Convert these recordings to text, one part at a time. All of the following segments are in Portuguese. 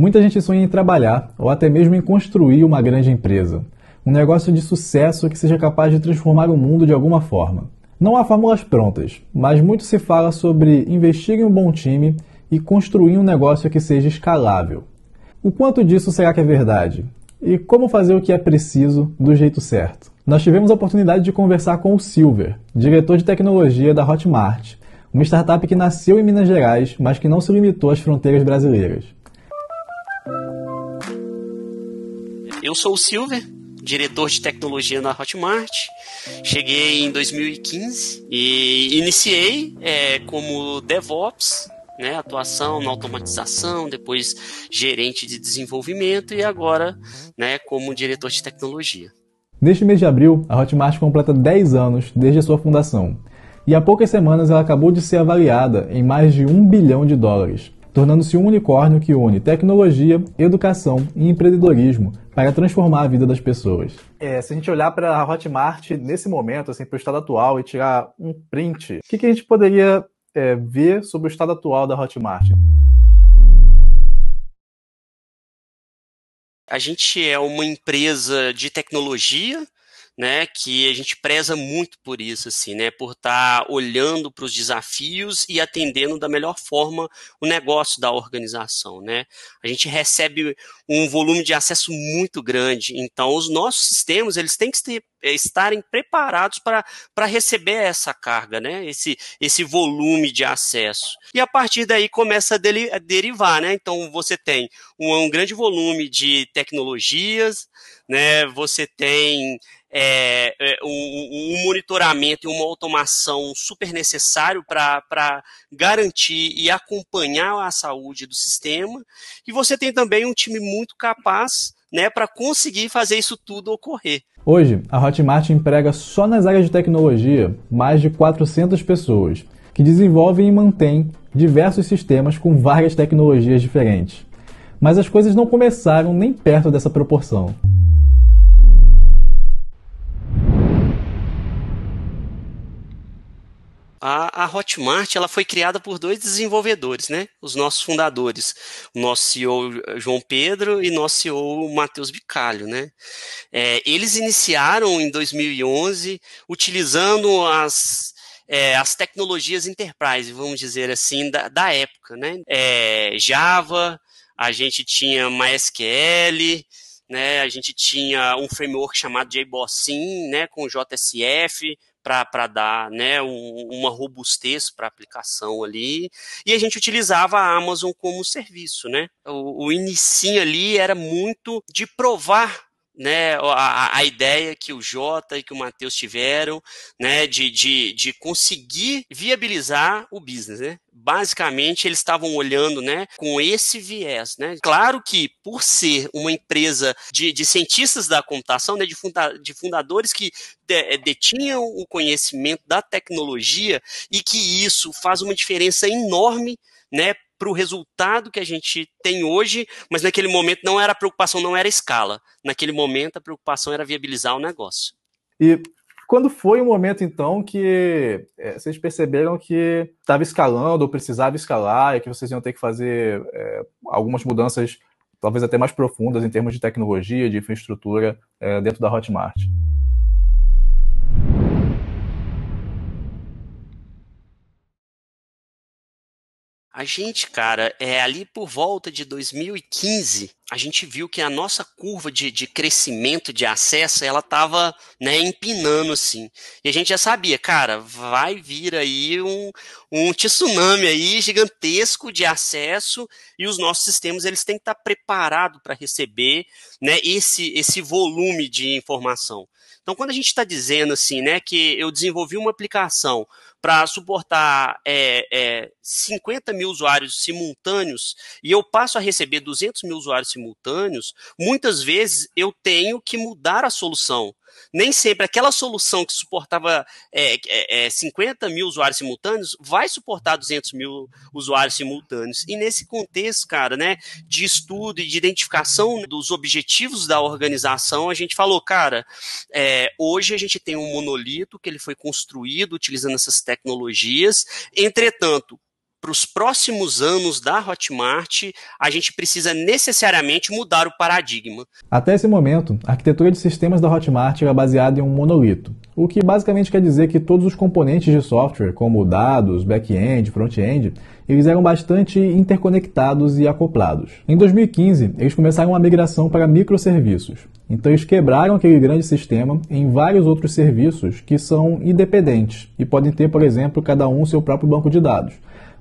Muita gente sonha em trabalhar ou até mesmo em construir uma grande empresa. Um negócio de sucesso que seja capaz de transformar o mundo de alguma forma. Não há fórmulas prontas, mas muito se fala sobre investir em um bom time e construir um negócio que seja escalável. O quanto disso será que é verdade? E como fazer o que é preciso do jeito certo? Nós tivemos a oportunidade de conversar com o Silver, diretor de tecnologia da Hotmart, uma startup que nasceu em Minas Gerais, mas que não se limitou às fronteiras brasileiras. Eu sou o Silver, diretor de tecnologia na Hotmart. Cheguei em 2015 e iniciei é, como DevOps, né, atuação na automatização, depois gerente de desenvolvimento e agora né, como diretor de tecnologia. Neste mês de abril, a Hotmart completa 10 anos desde a sua fundação. E há poucas semanas ela acabou de ser avaliada em mais de um bilhão de dólares, tornando-se um unicórnio que une tecnologia, educação e empreendedorismo para transformar a vida das pessoas. É, se a gente olhar para a Hotmart nesse momento, assim, para o estado atual e tirar um print, o que, que a gente poderia é, ver sobre o estado atual da Hotmart? A gente é uma empresa de tecnologia, né, que a gente preza muito por isso, assim, né, por estar tá olhando para os desafios e atendendo da melhor forma o negócio da organização, né. A gente recebe um volume de acesso muito grande, então os nossos sistemas eles têm que ter, é, estarem preparados para receber essa carga, né? Esse, esse volume de acesso. E a partir daí começa a, a derivar, né? Então você tem um, um, grande volume de tecnologias, né? Você tem é, é um, um, monitoramento e uma automação super necessário para garantir e acompanhar a saúde do sistema. E você tem também um time muito capaz né, para conseguir fazer isso tudo ocorrer. Hoje, a Hotmart emprega só nas áreas de tecnologia mais de 400 pessoas que desenvolvem e mantêm diversos sistemas com várias tecnologias diferentes. Mas as coisas não começaram nem perto dessa proporção. A, a Hotmart ela foi criada por dois desenvolvedores, né? Os nossos fundadores, o nosso CEO João Pedro e nosso CEO Matheus Bicalho, né? É, eles iniciaram em 2011 utilizando as é, as tecnologias enterprise, vamos dizer assim, da, da época, né? É, Java, a gente tinha MySQL, né? A gente tinha um framework chamado JBoss né? Com JSF, para dar né, um, uma robustez para a aplicação ali. E a gente utilizava a Amazon como serviço, né? O, o ali era muito de provar né, a, a ideia que o Jota e que o Matheus tiveram, né, de, de, de conseguir viabilizar o business, né? Basicamente, eles estavam olhando, né, com esse viés, né? Claro que, por ser uma empresa de, de cientistas da computação, né, de, funda, de fundadores que de, eh, detinham o conhecimento da tecnologia e que isso faz uma diferença enorme, né, para o resultado que a gente tem hoje, mas naquele momento não era a preocupação, não era escala. Naquele momento a preocupação era viabilizar o negócio. E quando foi o momento, então, que é, vocês perceberam que estava escalando ou precisava escalar e que vocês iam ter que fazer é, algumas mudanças, talvez até mais profundas, em termos de tecnologia, de infraestrutura é, dentro da Hotmart? A gente, cara, é ali por volta de 2015, a gente viu que a nossa curva de, de crescimento de acesso, ela tava, né, empinando, assim. E a gente já sabia, cara, vai vir aí um, um tsunami aí gigantesco de acesso e os nossos sistemas, eles têm que estar tá preparados para receber, né, esse, esse volume de informação. Então, quando a gente está dizendo, assim, né, que eu desenvolvi uma aplicação para suportar é, é, 50 mil usuários simultâneos e eu passo a receber 200 mil usuários simultâneos, muitas vezes eu tenho que mudar a solução nem sempre aquela solução que suportava é, é, 50 é, mil usuários simultâneos vai suportar 200 mil usuários simultâneos. E nesse contexto, cara, né, de estudo e de identificação dos objetivos da organização, a gente falou, cara, é, hoje a gente tem um monolito que ele foi construído utilizando essas tecnologias, entretanto, para os próximos anos da Hotmart, a gente precisa necessariamente mudar o paradigma. Até esse momento, a arquitetura de sistemas da Hotmart era baseada em um monolito, o que basicamente quer dizer que todos os componentes de software, como dados, back-end, front-end, eles eram bastante interconectados e acoplados. Em 2015, eles começaram uma migração para microserviços. Então eles quebraram aquele grande sistema em vários outros serviços que são independentes e podem ter, por exemplo, cada um seu próprio banco de dados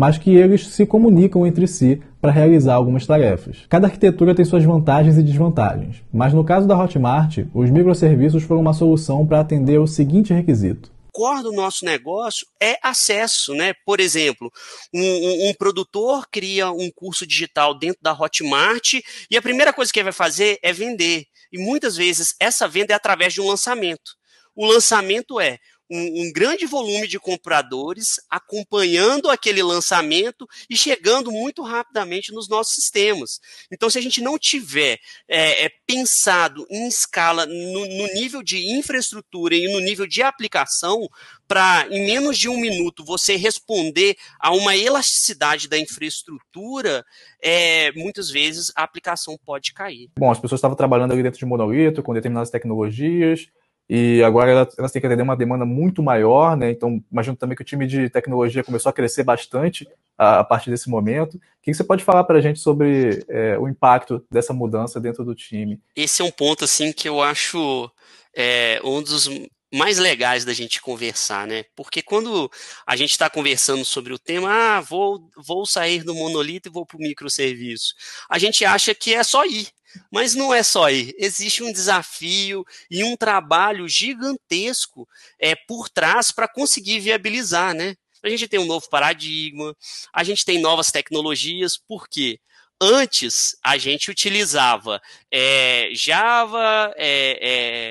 mas que eles se comunicam entre si para realizar algumas tarefas. Cada arquitetura tem suas vantagens e desvantagens, mas no caso da Hotmart, os microserviços foram uma solução para atender o seguinte requisito core do nosso negócio é acesso, né? Por exemplo, um, um, um, produtor cria um curso digital dentro da Hotmart e a primeira coisa que ele vai fazer é vender. E muitas vezes essa venda é através de um lançamento. O lançamento é um, um grande volume de compradores acompanhando aquele lançamento e chegando muito rapidamente nos nossos sistemas. Então, se a gente não tiver é, é, pensado em escala no, no nível de infraestrutura e no nível de aplicação, para em menos de um minuto você responder a uma elasticidade da infraestrutura, é, muitas vezes a aplicação pode cair. Bom, as pessoas estavam trabalhando ali dentro de monolito, com determinadas tecnologias, e agora elas, elas têm que atender uma demanda muito maior, né? Então, imagino também que o time de tecnologia começou a crescer bastante a, a partir desse momento. O que você pode falar para a gente sobre é, o impacto dessa mudança dentro do time? Esse é um ponto, assim, que eu acho é, um dos mais legais da gente conversar, né? Porque quando a gente está conversando sobre o tema, ah, vou, vou sair do monolito e vou para o microserviço, a gente acha que é só ir, mas não é só aí. Existe um desafio e um trabalho gigantesco é, por trás para conseguir viabilizar, né? A gente tem um novo paradigma, a gente tem novas tecnologias, por quê? Antes a gente utilizava é, Java, é,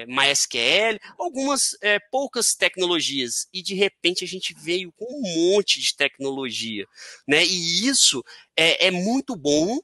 é, MySQL, algumas é, poucas tecnologias e de repente a gente veio com um monte de tecnologia, né? E isso é, é muito bom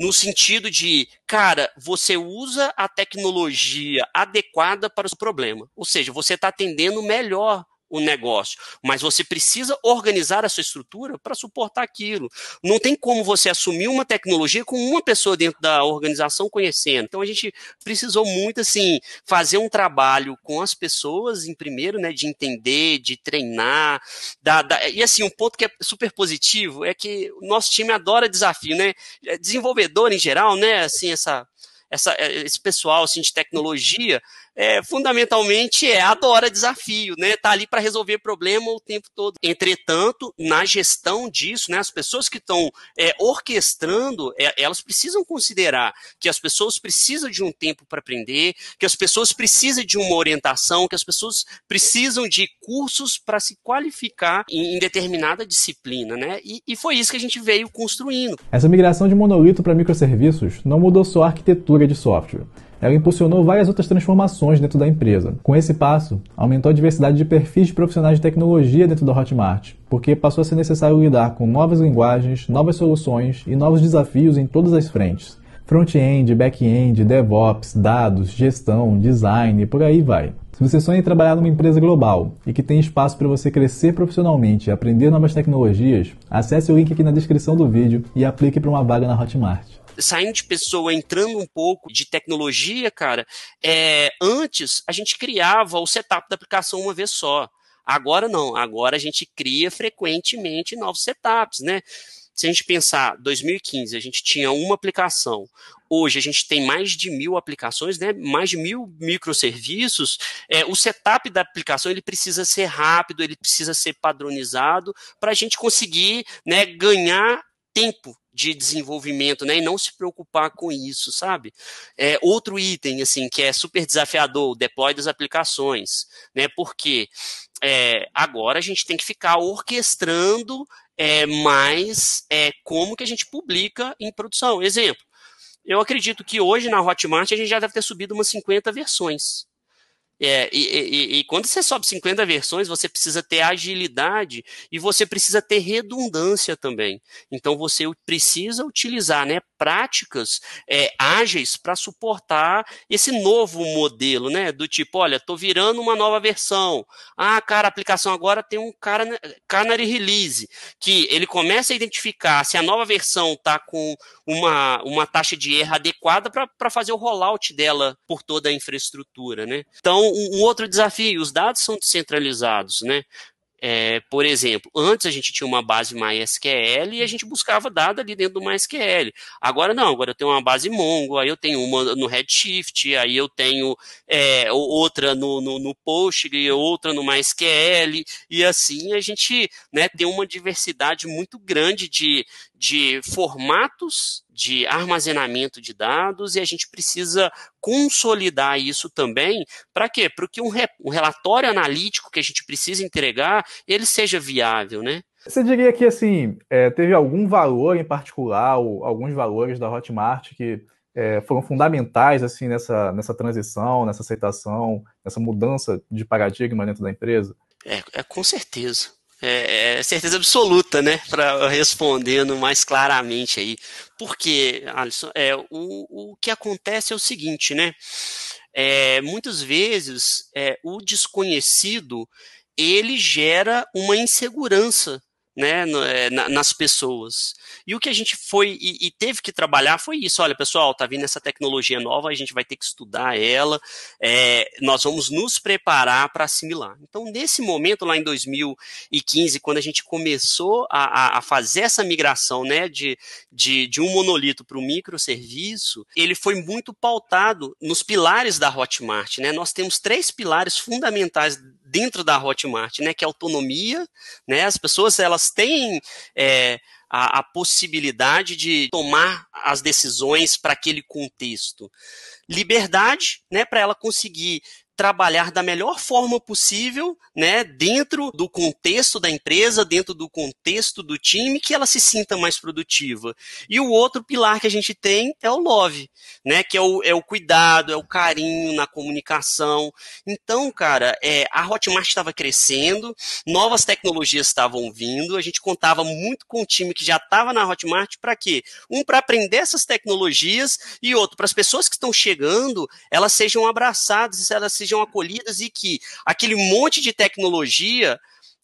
no sentido de, cara, você usa a tecnologia adequada para o seu problema. Ou seja, você está atendendo melhor o negócio, mas você precisa organizar a sua estrutura para suportar aquilo. Não tem como você assumir uma tecnologia com uma pessoa dentro da organização conhecendo. Então a gente precisou muito assim fazer um trabalho com as pessoas em primeiro, né, de entender, de treinar, da, da, e assim um ponto que é super positivo é que o nosso time adora desafio, né? É, desenvolvedor em geral, né, assim essa essa, é, esse pessoal assim, de tecnologia é, fundamentalmente é, adora desafio, né? Tá ali para resolver problema o tempo todo. Entretanto, na gestão disso, né, as pessoas que estão é, orquestrando, é, elas precisam considerar que as pessoas precisam de um tempo para aprender, que as pessoas precisam de uma orientação, que as pessoas precisam de cursos para se qualificar em, em, determinada disciplina, né? E, e foi isso que a gente veio construindo. Essa migração de monolito para microserviços não mudou só a arquitetura de software ela impulsionou várias outras transformações dentro da empresa. Com esse passo, aumentou a diversidade de perfis de profissionais de tecnologia dentro da Hotmart, porque passou a ser necessário lidar com novas linguagens, novas soluções e novos desafios em todas as frentes front-end, back-end, DevOps, dados, gestão, design, e por aí vai. Se você sonha em trabalhar numa empresa global e que tem espaço para você crescer profissionalmente e aprender novas tecnologias, acesse o link aqui na descrição do vídeo e aplique para uma vaga na Hotmart. Saindo de pessoa, entrando um pouco de tecnologia, cara, é, antes a gente criava o setup da aplicação uma vez só. Agora não, agora a gente cria frequentemente novos setups, né? se a gente pensar 2015, a gente tinha uma aplicação. Hoje a gente tem mais de mil aplicações, né? mais de mil microserviços. É, o setup da aplicação ele precisa ser rápido, ele precisa ser padronizado para a gente conseguir né, ganhar tempo de desenvolvimento, né? E não se preocupar com isso, sabe? É, outro item, assim, que é super desafiador, o deploy das aplicações, né? Porque é, agora a gente tem que ficar orquestrando é, mais é, como que a gente publica em produção. Exemplo, eu acredito que hoje na Hotmart a gente já deve ter subido umas 50 versões. É, e, e, e, quando você sobe 50 versões, você precisa ter agilidade e você precisa ter redundância também. Então você precisa utilizar né, práticas é, ágeis para suportar esse novo modelo, né? Do tipo, olha, estou virando uma nova versão. Ah, cara, a aplicação agora tem um cara, né, canary release, que ele começa a identificar se a nova versão está com uma, uma taxa de erro adequada para fazer o rollout dela por toda a infraestrutura. Né? Então, um, um outro desafio, os dados são descentralizados, né? É, por exemplo, antes a gente tinha uma base MySQL e a gente buscava dado ali dentro do MySQL. Agora não, agora eu tenho uma base Mongo, aí eu tenho uma no Redshift, aí eu tenho é, outra no, no, no Postgre, outra no MySQL, e assim a gente né, tem uma diversidade muito grande de, de formatos de armazenamento de dados e a gente precisa consolidar isso também. Para quê? Para que um, re, um, relatório analítico que a gente precisa entregar ele seja viável, né? Você diria que assim é, teve algum valor em particular, ou alguns valores da Hotmart que é, foram fundamentais assim nessa, nessa transição, nessa aceitação, nessa mudança de paradigma dentro da empresa? É, é com certeza. É, é, certeza absoluta, né? Para respondendo mais claramente aí. Porque, Alisson, é, o, o que acontece é o seguinte, né? É, muitas vezes é, o desconhecido ele gera uma insegurança né, eh, nas pessoas. E o que a gente foi e, e, teve que trabalhar foi isso. Olha, pessoal, tá vindo essa tecnologia nova, a gente vai ter que estudar ela, é, nós vamos nos preparar para assimilar. Então, nesse momento, lá em 2015, quando a gente começou a, a fazer essa migração né, de, de, de um monolito para o microserviço, ele foi muito pautado nos pilares da Hotmart. Né? Nós temos três pilares fundamentais dentro da Hotmart, né? Que é autonomia, né? As pessoas elas têm é, a, a possibilidade de tomar as decisões para aquele contexto. Liberdade, né? Para ela conseguir trabalhar da melhor forma possível, né, dentro do contexto da empresa, dentro do contexto do time, que ela se sinta mais produtiva. E o outro pilar que a gente tem é o love, né, que é o, é o cuidado, é o carinho na comunicação. Então, cara, é, a Hotmart estava crescendo, novas tecnologias estavam vindo, a gente contava muito com o time que já estava na Hotmart para quê? Um para aprender essas tecnologias e outro para as pessoas que estão chegando, elas sejam abraçadas, elas sejam sejam acolhidas e que aquele monte de tecnologia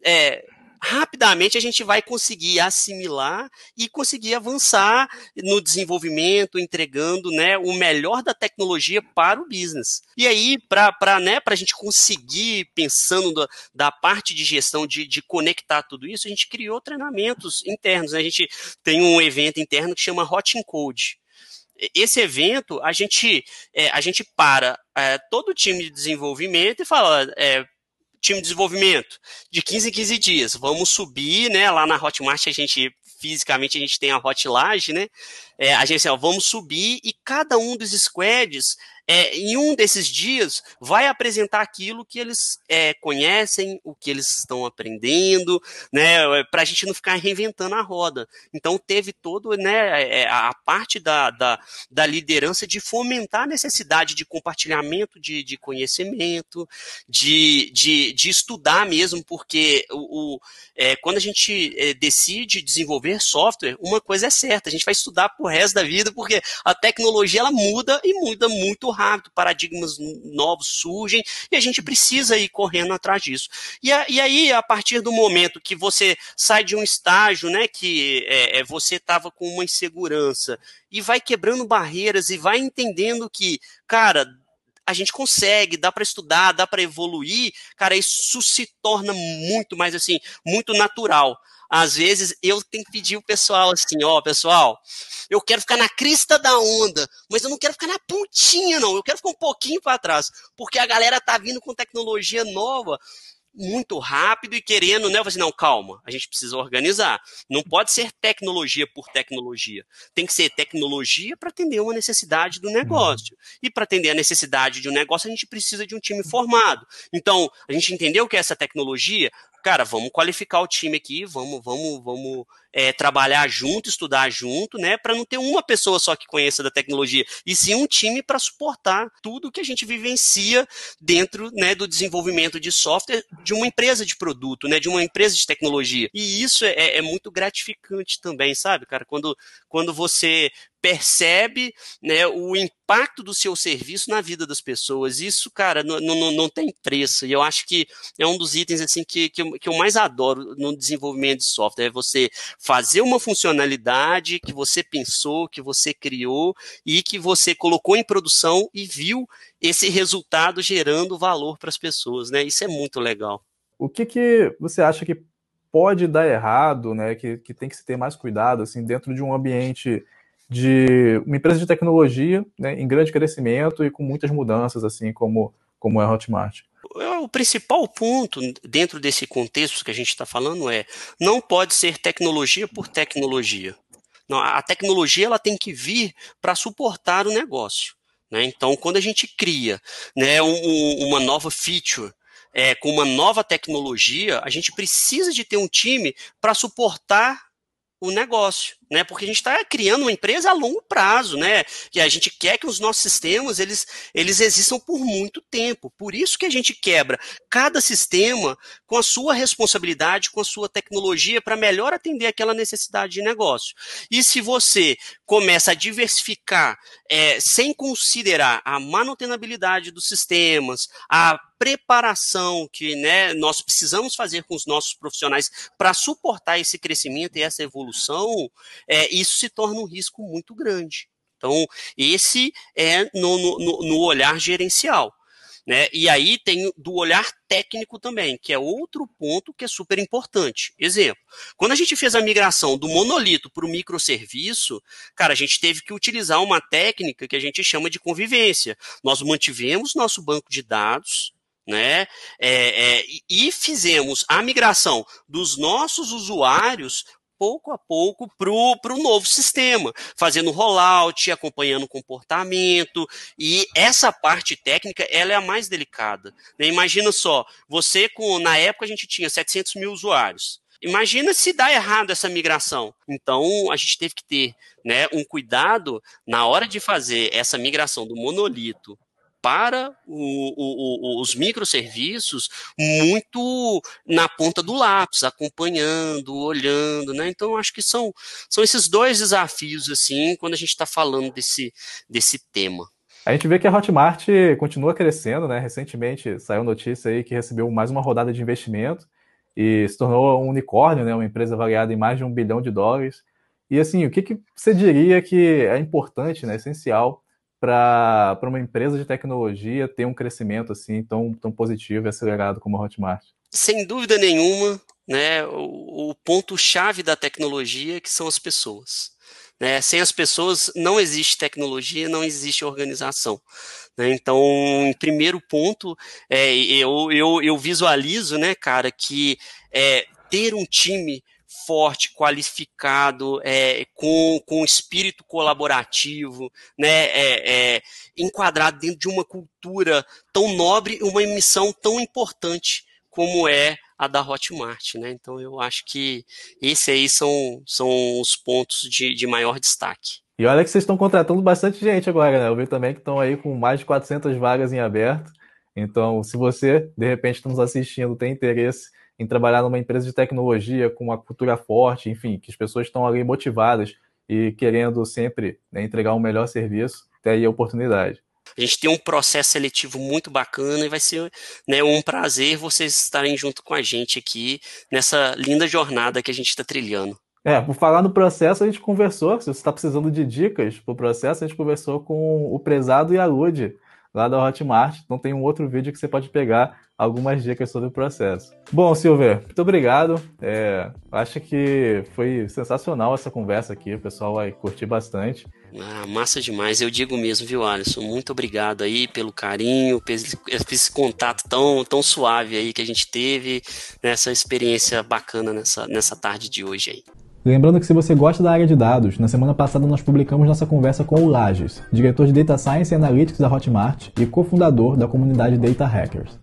é, rapidamente a gente vai conseguir assimilar e conseguir avançar no desenvolvimento, entregando né, o melhor da tecnologia para o business. E aí, para né, a gente conseguir, pensando da, da parte de gestão, de, de, conectar tudo isso, a gente criou treinamentos internos. Né? A gente tem um evento interno que chama Hot Encode esse evento, a gente, é, a gente para é, todo o time de desenvolvimento e fala, é, time de desenvolvimento, de 15 em 15 dias, vamos subir, né, lá na Hotmart a gente, fisicamente a gente tem a Hotlaje, né, é, agencial, assim, vamos subir e cada um dos squads, é, em um desses dias, vai apresentar aquilo que eles é, conhecem, o que eles estão aprendendo, né, é, para a gente não ficar reinventando a roda. Então, teve todo né, é, a parte da, da, da liderança de fomentar a necessidade de compartilhamento de, de conhecimento, de, de, de estudar mesmo, porque o, o é, quando a gente decide desenvolver software, uma coisa é certa, a gente vai estudar por pro resto da vida, porque a tecnologia ela muda e muda muito rápido, paradigmas novos surgem e a gente precisa ir correndo atrás disso. E, a, e aí, a partir do momento que você sai de um estágio, né, que é, é você estava com uma insegurança e vai quebrando barreiras e vai entendendo que, cara, a gente consegue, dá para estudar, dá para evoluir, cara, isso se torna muito mais assim, muito natural. Às vezes eu tenho que pedir o pessoal assim, ó, pessoal, eu quero ficar na crista da onda, mas eu não quero ficar na pontinha, não. Eu quero ficar um pouquinho para trás, porque a galera tá vindo com tecnologia nova muito rápido e querendo, né? Eu assim, não, calma, a gente precisa organizar. Não pode ser tecnologia por tecnologia. Tem que ser tecnologia para atender uma necessidade do negócio. E para atender a necessidade de um negócio, a gente precisa de um time formado. Então, a gente entendeu que essa tecnologia cara, vamos qualificar o time aqui, vamos, vamos, vamos é, trabalhar junto, estudar junto, né? Para não ter uma pessoa só que conheça da tecnologia, e sim um time para suportar tudo que a gente vivencia dentro né, do desenvolvimento de software de uma empresa de produto, né? De uma empresa de tecnologia. E isso é, é, é muito gratificante também, sabe, cara? Quando, quando você percebe né, o impacto do seu serviço na vida das pessoas. Isso, cara, não, não, não tem preço. E eu acho que é um dos itens assim que, que, eu, que eu mais adoro no desenvolvimento de software. É você fazer uma funcionalidade que você pensou, que você criou e que você colocou em produção e viu esse resultado gerando valor para as pessoas. Né? Isso é muito legal. O que, que você acha que pode dar errado, né? Que, que tem que se ter mais cuidado, assim, dentro de um ambiente de uma empresa de tecnologia né, em grande crescimento e com muitas mudanças, assim como, como é a Hotmart. É o principal ponto dentro desse contexto que a gente está falando é não pode ser tecnologia por tecnologia. Não, a tecnologia ela tem que vir para suportar o negócio. Né? Então, quando a gente cria né, um, uma nova feature é, com uma nova tecnologia, a gente precisa de ter um time para suportar o negócio né? Porque a gente está criando uma empresa a longo prazo, né? Que a gente quer que os nossos sistemas eles, eles existam por muito tempo. Por isso que a gente quebra cada sistema com a sua responsabilidade, com a sua tecnologia para melhor atender aquela necessidade de negócio. E se você começa a diversificar é, sem considerar a manutenabilidade dos sistemas, a preparação que né, nós precisamos fazer com os nossos profissionais para suportar esse crescimento e essa evolução, é, isso se torna um risco muito grande. Então, esse é no, no, no olhar gerencial. Né? E aí tem do olhar técnico também, que é outro ponto que é super importante. Exemplo, quando a gente fez a migração do monolito para o microserviço, cara, a gente teve que utilizar uma técnica que a gente chama de convivência. Nós mantivemos nosso banco de dados, né? É, é, e fizemos a migração dos nossos usuários pouco a pouco para o novo sistema, fazendo rollout, acompanhando comportamento, e essa parte técnica ela é a mais delicada. Né? Imagina só, você com, na época a gente tinha 700 mil usuários, Imagina se dá errado essa migração. Então, a gente teve que ter né, um cuidado na hora de fazer essa migração do monolito para o, o, o, os microserviços muito na ponta do lápis, acompanhando, olhando, né? Então, acho que são, são esses dois desafios, assim, quando a gente está falando desse, desse tema. A gente vê que a Hotmart continua crescendo, né? Recentemente saiu notícia aí que recebeu mais uma rodada de investimento e se tornou um unicórnio, né? Uma empresa avaliada em mais de um bilhão de dólares. E assim, o que, que você diria que é importante, né? Essencial para uma empresa de tecnologia ter um crescimento assim tão, tão positivo e acelerado como a Hotmart? Sem dúvida nenhuma, né, o, o ponto-chave da tecnologia que são as pessoas. Né? Sem as pessoas não existe tecnologia, não existe organização. Né? Então, em primeiro ponto, é, eu, eu, eu visualizo, né, cara, que é, ter um time forte, qualificado, é, com, com espírito colaborativo, né, é, é, enquadrado dentro de uma cultura tão nobre, uma missão tão importante como é a da Hotmart. Né? Então, eu acho que esses aí são, são os pontos de, de maior destaque. E olha que vocês estão contratando bastante gente agora, né? Eu vi também que estão aí com mais de 400 vagas em aberto. Então, se você, de repente, está nos assistindo, tem interesse em trabalhar numa empresa de tecnologia com uma cultura forte, enfim, que as pessoas estão ali motivadas e querendo sempre né, entregar um melhor serviço, até aí a oportunidade. A gente tem um processo seletivo muito bacana e vai ser né, um prazer vocês estarem junto com a gente aqui nessa linda jornada que a gente está trilhando. É, por falar no processo, a gente conversou. Se você está precisando de dicas para o processo, a gente conversou com o Prezado e a Lude, lá da Hotmart. Então tem um outro vídeo que você pode pegar algumas dicas sobre o processo. Bom, Silver, muito obrigado. É, acho que foi sensacional essa conversa aqui. O pessoal vai curtir bastante. Ah, massa demais. Eu digo mesmo, viu, Alisson? Muito obrigado aí pelo carinho, por esse contato tão, tão suave aí que a gente teve, nessa né, experiência bacana nessa, nessa tarde de hoje aí. Lembrando que se você gosta da área de dados, na semana passada nós publicamos nossa conversa com o Lages, diretor de Data Science e Analytics da Hotmart e cofundador da comunidade Data Hackers.